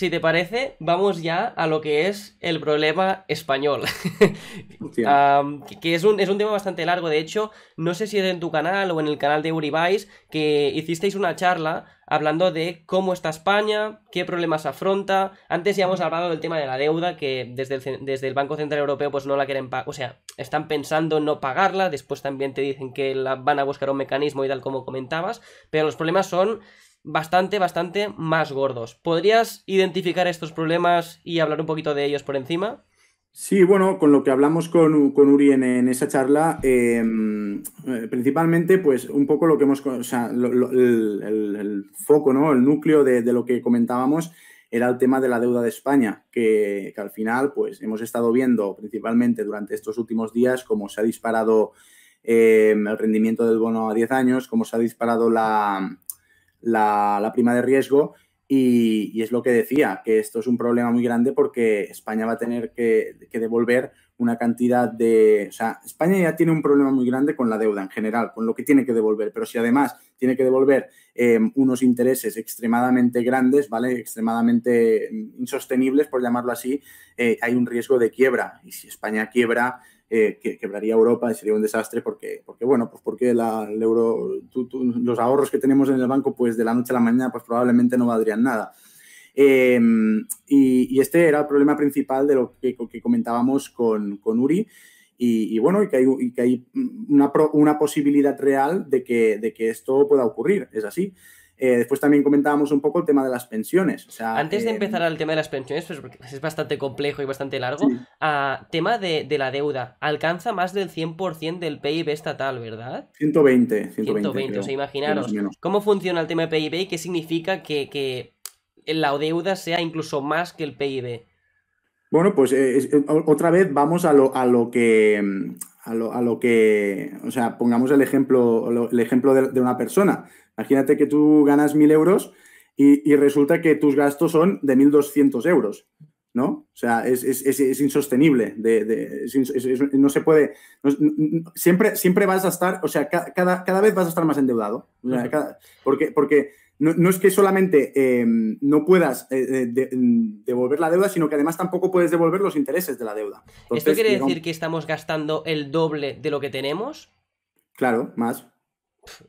si te parece, vamos ya a lo que es el problema español. que es un, tema bastante largo. De hecho, no sé si es en tu canal o en el canal de Uribais que hicisteis una charla hablando de cómo está España, qué problemas afronta. Antes ya hemos hablado del tema de la deuda, que desde el, desde el Banco Central Europeo pues no la quieren pagar, o sea, están pensando en no pagarla, después también te dicen que la van a buscar un mecanismo y tal como comentabas, pero los problemas son bastante, bastante más gordos. ¿Podrías identificar estos problemas y hablar un poquito de ellos por encima? Sí, bueno, con lo que hablamos con, con Uri en, esa charla, em, eh, principalmente, pues un poco lo que hemos, o sea, el, foco, ¿no? El núcleo de, lo que comentábamos era el tema de la deuda de España, que, al final, pues hemos estado viendo principalmente durante estos últimos días cómo se ha disparado em, el rendimiento del bono a 10 años, cómo se ha disparado la, la, prima de riesgo y, es lo que decía, que esto es un problema muy grande porque España va a tener que, devolver una cantidad de... O sea, España ya tiene un problema muy grande con la deuda en general, con lo que tiene que devolver, pero si además tiene que devolver em, unos intereses extremadamente grandes, ¿vale? Extremadamente em, insostenibles, por llamarlo así, eh, hay un riesgo de quiebra. Y si España quiebra, eh, que quebraría Europa y sería un desastre porque, porque bueno, pues porque la, euro, los ahorros que tenemos en el banco, pues de la noche a la mañana, pues probablemente no valdrían nada. Em, y, este era el problema principal de lo que, comentábamos con, con Uri. Y, bueno, y que hay, que una, posibilidad real de que, de que esto pueda ocurrir, es así. Eh, después también comentábamos un poco el tema de las pensiones. Antes de eh, empezar al tema de las pensiones, pues, porque es bastante complejo y bastante largo, ah, tema de, la deuda. Alcanza más del 100% del PIB estatal, ¿verdad? 120. 120, 120 imaginaros. ¿Cómo funciona el tema de PIB y qué significa que, la deuda sea incluso más que el PIB? Bueno, pues eh, otra vez vamos a lo, a lo que mm, a lo, que, o sea, pongamos el ejemplo, el ejemplo de, una persona. Imagínate que tú ganas 1.000 euros y, resulta que tus gastos son de 1.200 euros, ¿no? O sea, es, insostenible, de, no se puede, siempre, siempre vas a estar, o sea, cada, cada vez vas a estar más endeudado, porque, porque no, es que solamente em, no puedas eh, devolver la deuda, sino que además tampoco puedes devolver los intereses de la deuda. ¿Esto quiere decir que estamos gastando el doble de lo que tenemos? Claro, más.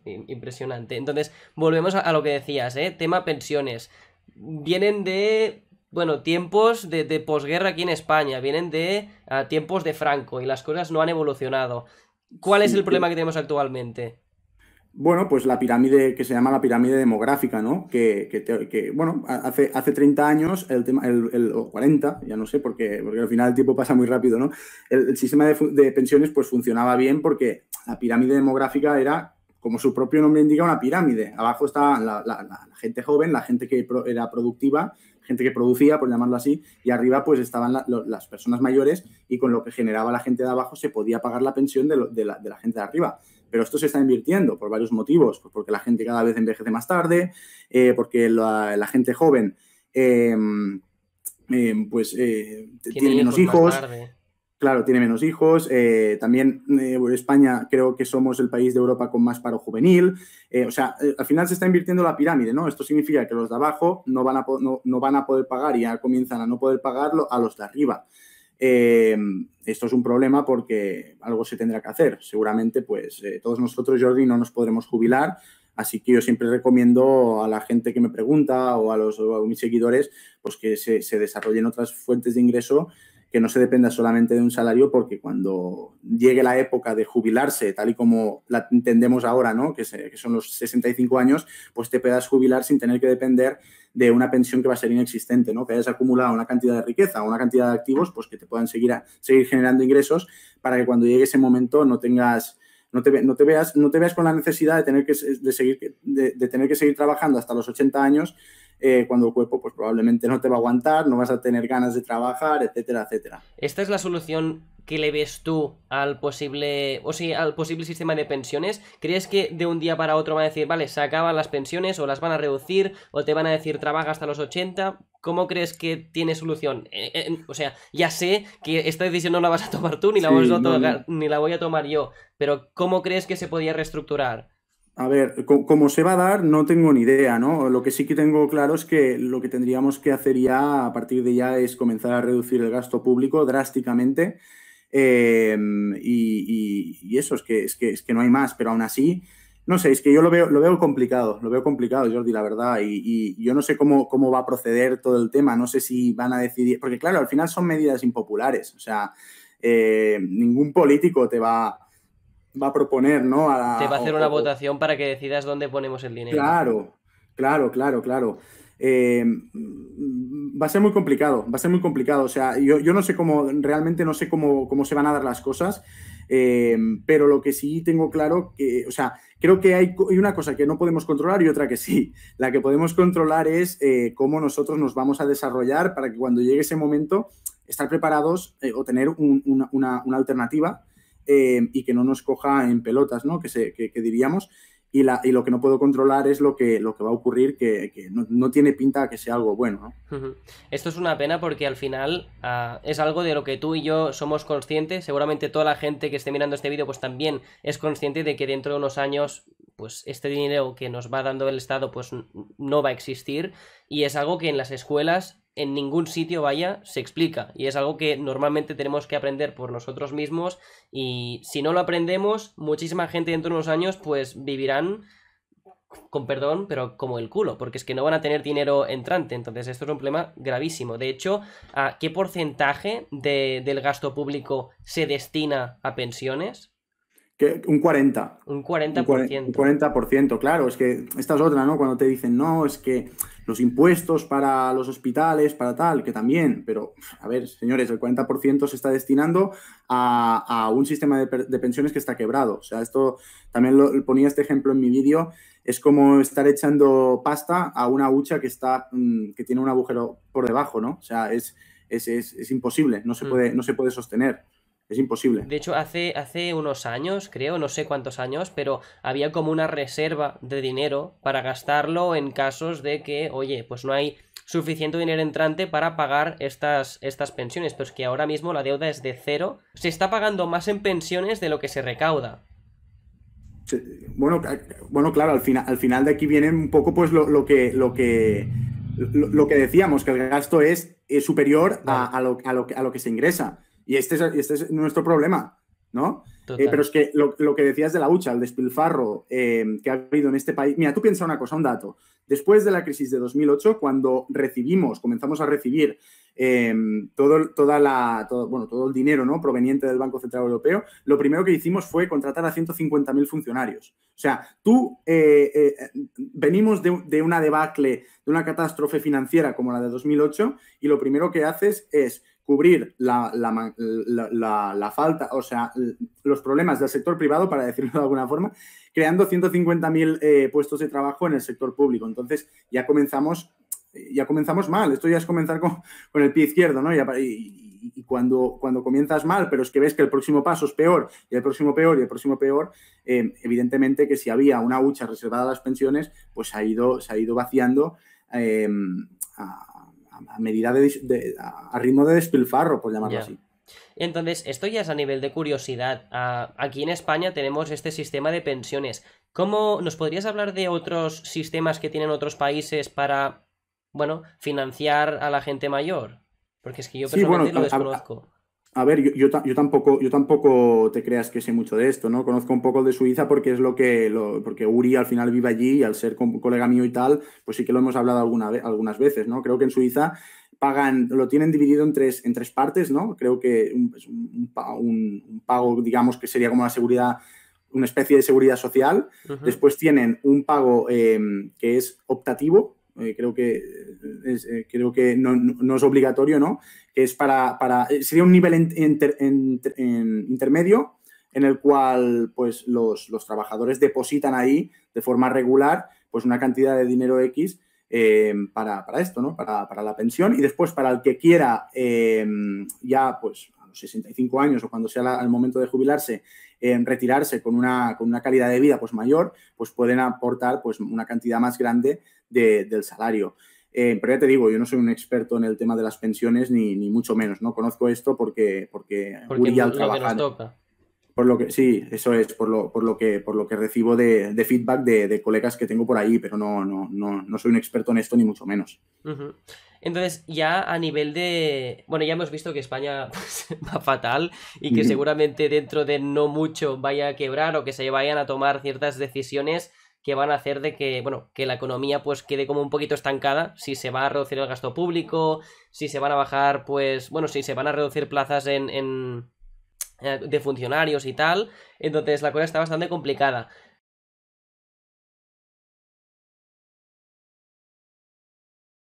impresionante. Entonces, volvemos a, lo que decías, ¿eh? tema pensiones. Vienen de bueno, tiempos de, posguerra aquí en España, vienen de ah, tiempos de Franco y las cosas no han evolucionado. ¿Cuál es el problema que tenemos actualmente? Bueno, pues la pirámide que se llama la pirámide demográfica, ¿no? Que, hace, hace 30 años, el tema, el, o 40, ya no sé, porque, porque al final el tiempo pasa muy rápido, ¿no? El, sistema de, pensiones pues funcionaba bien porque la pirámide demográfica era, como su propio nombre indica, una pirámide. Abajo estaba la, gente joven, la gente que era productiva, gente que producía, por llamarlo así, y arriba pues estaban las personas mayores y con lo que generaba la gente de abajo se podía pagar la pensión de la gente de arriba pero esto se está invirtiendo por varios motivos, pues porque la gente cada vez envejece más tarde, eh, porque la, gente joven em, em, pues eh, tiene menos hijos. Claro, tiene menos hijos. Eh, también España creo que somos el país de Europa con más paro juvenil. o sea, al final se está invirtiendo la pirámide, ¿no? Esto significa que los de abajo no van a, no, no van a poder pagar y ya comienzan a no poder pagarlo a los de arriba. Eh, esto es un problema porque algo se tendrá que hacer. Seguramente, pues eh, todos nosotros, Jordi, no nos podremos jubilar, así que yo siempre recomiendo a la gente que me pregunta o a, los, mis seguidores, pues que se, se desarrollen otras fuentes de ingreso que no se dependa solamente de un salario, porque cuando llegue la época de jubilarse, tal y como la entendemos ahora, ¿no? que, son los 65 años, pues te puedas jubilar sin tener que depender de una pensión que va a ser inexistente, ¿no? que hayas acumulado una cantidad de riqueza o una cantidad de activos, pues que te puedan seguir, a, seguir generando ingresos para que cuando llegue ese momento no tengas... No te, no te, veas, no te veas con la necesidad de tener que, seguir, de, de tener que seguir trabajando hasta los 80 años eh, cuando el cuerpo pues probablemente no te va a aguantar, no vas a tener ganas de trabajar, etcétera, etcétera. ¿Esta es la solución que le ves tú al posible, o al posible sistema de pensiones? ¿Crees que de un día para otro van a decir, vale, se acaban las pensiones o las van a reducir o te van a decir trabaja hasta los 80? ¿Cómo crees que tiene solución? Eh, eh, o sea, ya sé que esta decisión no la vas a tomar tú ni la, a ni la voy a tomar yo, pero ¿cómo crees que se podía reestructurar? A ver, cómo se va a dar, no tengo ni idea, ¿no? Lo que sí que tengo claro es que lo que tendríamos que hacer ya a partir de ya es comenzar a reducir el gasto público drásticamente. Em, y, eso, es que, es, que, no hay más, pero aún así, no sé, es que yo lo veo, lo veo complicado, lo veo complicado, Jordi, la verdad. Y, yo no sé cómo, va a proceder todo el tema, no sé si van a decidir, porque claro, al final son medidas impopulares, o sea, eh, ningún político te va va a proponer, ¿no? Te va a hacer una votación para que decidas dónde ponemos el dinero. Claro, claro, claro, claro. Eh, va a ser muy complicado, va a ser muy complicado. O sea, yo, no sé cómo, realmente no sé cómo, se van a dar las cosas, eh, pero lo que sí tengo claro que, o sea, creo que hay, una cosa que no podemos controlar y otra que sí. La que podemos controlar es eh, cómo nosotros nos vamos a desarrollar para que cuando llegue ese momento estar preparados o tener una, una alternativa Em, y que no nos coja en pelotas, ¿no? Que, que, diríamos. Y, la, y, lo que no puedo controlar es lo que, lo que va a ocurrir, que, no, tiene pinta que sea algo bueno. ¿no? Esto es una pena porque al final ah, es algo de lo que tú y yo somos conscientes. Seguramente toda la gente que esté mirando este vídeo pues también es consciente de que dentro de unos años pues este dinero que nos va dando el Estado pues no va a existir y es algo que en las escuelas en ningún sitio, vaya, se explica. Y es algo que normalmente tenemos que aprender por nosotros mismos. Y si no lo aprendemos, muchísima gente dentro de unos años, pues vivirán, con perdón, pero como el culo, porque es que no van a tener dinero entrante. Entonces, esto es un problema gravísimo. De hecho, ¿a qué porcentaje del gasto público se destina a pensiones? un 40. Un 40%. Un 40%, claro. Es que esta es otra, ¿no? Cuando te dicen, no, es que los impuestos para los hospitales, para tal, que también. Pero, a ver, señores, el 40% se está destinando a, un sistema de, pensiones que está quebrado. O sea, esto también lo, ponía este ejemplo en mi vídeo. Es como estar echando pasta a una hucha que está mm, que tiene un agujero por debajo, ¿no? O sea, es, es, es, es imposible, no se, mm. puede, no se puede sostener. Es imposible. De hecho, hace, hace unos años, creo, no sé cuántos años, pero había como una reserva de dinero para gastarlo en casos de que, oye, pues no hay suficiente dinero entrante para pagar estas, estas pensiones. Pero es que ahora mismo la deuda es de cero. Se está pagando más en pensiones de lo que se recauda. Bueno, bueno claro, al, final, al final de aquí viene un poco pues lo, que, lo, que, lo, que decíamos, que el gasto es, superior a, a, lo, a lo que se ingresa. Y este, este es, nuestro problema, ¿no? Eh, pero es que lo, que decías de la hucha, el despilfarro eh, que ha habido en este país. Mira, tú piensa una cosa, un dato. Después de la crisis de 2008, cuando recibimos, comenzamos a recibir eh, todo, el dinero ¿no? proveniente del Banco Central Europeo, lo primero que hicimos fue contratar a 150.000 funcionarios. O sea, tú venimos de, de, una debacle, de una catástrofe financiera como la de 2008, y lo primero que haces es cubrir la, la, falta, o sea, los problemas del sector privado, para decirlo de alguna forma, creando 150.000 eh, puestos de trabajo en el sector público. Entonces, ya comenzamos, ya comenzamos mal. Esto ya es comenzar con, con el pie izquierdo, ¿no? Y, cuando, cuando comienzas mal, pero es que ves que el próximo paso es peor, y el próximo peor, y el próximo peor, eh, evidentemente que si había una hucha reservada a las pensiones, pues ha ido, se ha ido vaciando. Eh, a, a medida de, a ritmo de despilfarro, por llamarlo así. Entonces, esto ya es a nivel de curiosidad. aquí en España tenemos este sistema de pensiones. ¿Cómo nos podrías hablar de otros sistemas que tienen otros países para, bueno, financiar a la gente mayor? Porque es que yo personalmente lo desconozco. A ver, yo, yo, yo, tampoco, yo tampoco te creas que sé mucho de esto, ¿no? Conozco un poco de Suiza porque es lo que, lo, porque Uri al final vive allí y al ser colega mío y tal, pues sí que lo hemos hablado alguna vez, algunas veces, ¿no? Creo que en Suiza pagan, lo tienen dividido en tres, en tres partes, ¿no? Creo que un, pues, un, pago, digamos, que sería como la seguridad una especie de seguridad social. Después tienen un pago eh, que es optativo, eh, creo que, eh, creo que no, es obligatorio, ¿no? Es para, eh, sería un nivel intermedio en el cual pues, los, trabajadores depositan ahí de forma regular pues, una cantidad de dinero X para, esto, Para, la pensión. Y después, para el que quiera, ya pues a los 65 años o cuando sea el momento de jubilarse, retirarse con una, calidad de vida pues, mayor, pues pueden aportar pues, una cantidad más grande del salario. Eh, pero ya te digo, yo no soy un experto en el tema de las pensiones, ni, ni mucho menos, ¿no? Conozco esto porque, porque, al Por lo que, sí, eso es, por lo, por lo que, por lo que recibo de, de feedback de, colegas que tengo por ahí, pero no, no, soy un experto en esto, ni mucho menos. Entonces, ya a nivel de. Bueno, ya hemos visto que España pues, va fatal y que seguramente dentro de no mucho vaya a quebrar o que se vayan a tomar ciertas decisiones que van a hacer de que, bueno, que la economía pues quede como un poquito estancada, si se va a reducir el gasto público, si se van a bajar, pues, bueno, si se van a reducir plazas en, en eh, de funcionarios y tal, entonces la cosa está bastante complicada.